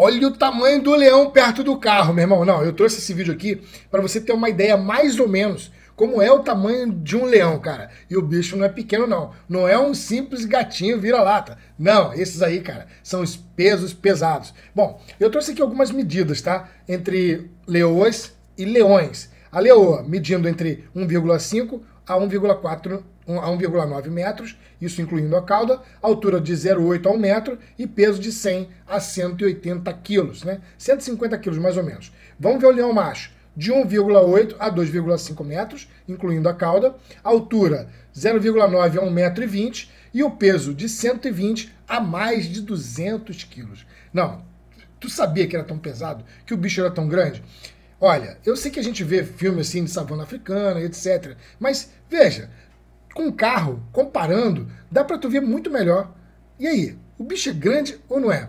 Olha o tamanho do leão perto do carro, meu irmão. Não, eu trouxe esse vídeo aqui para você ter uma ideia mais ou menos como é o tamanho de um leão, cara. E o bicho não é pequeno, não. Não é um simples gatinho vira-lata. Não, esses aí, cara, são os pesos pesados. Bom, eu trouxe aqui algumas medidas, tá? Entre leoas e leões. A leoa medindo entre 1,5 a 1,4 a 1,9 metros, isso incluindo a cauda, altura de 0,8 a 1 metro e peso de 100 a 180 quilos, né? 150 quilos mais ou menos. Vamos ver o leão macho. De 1,8 a 2,5 metros, incluindo a cauda, altura 0,9 a 120 metro e o peso de 120 a mais de 200 quilos. Não, tu sabia que era tão pesado, que o bicho era tão grande? Olha, eu sei que a gente vê filme assim de savana africana, etc. Mas veja, com carro, comparando, dá para tu ver muito melhor. E aí, o bicho é grande ou não é?